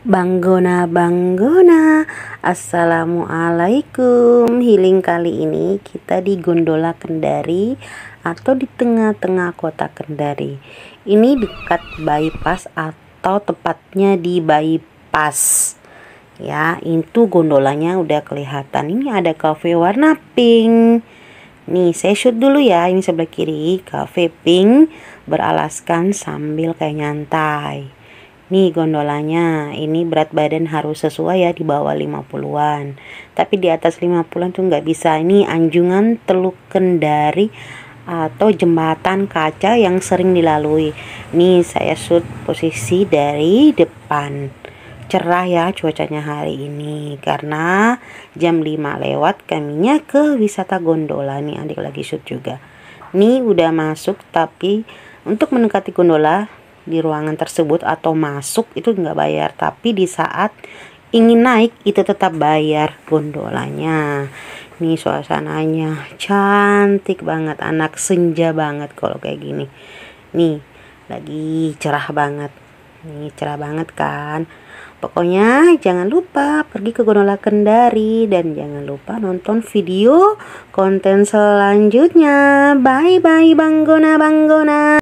Banggona Banggona Assalamualaikum Healing kali ini kita di Gondola Kendari Atau di tengah-tengah kota Kendari Ini dekat bypass atau tepatnya di bypass Ya itu gondolanya udah kelihatan Ini ada cafe warna pink Nih saya shoot dulu ya Ini sebelah kiri cafe pink Beralaskan sambil kayak nyantai nih gondolanya ini berat badan harus sesuai ya di bawah 50-an tapi di atas 50-an tuh nggak bisa ini anjungan teluk kendari atau jembatan kaca yang sering dilalui nih saya shoot posisi dari depan cerah ya cuacanya hari ini karena jam 5 lewat kaminya ke wisata gondola nih adik lagi shoot juga nih udah masuk tapi untuk mendekati gondola di ruangan tersebut atau masuk itu nggak bayar tapi di saat ingin naik itu tetap bayar gondolanya ini suasananya cantik banget anak senja banget kalau kayak gini nih lagi cerah banget nih cerah banget kan pokoknya jangan lupa pergi ke gondola Kendari dan jangan lupa nonton video konten selanjutnya bye bye Banggona Banggona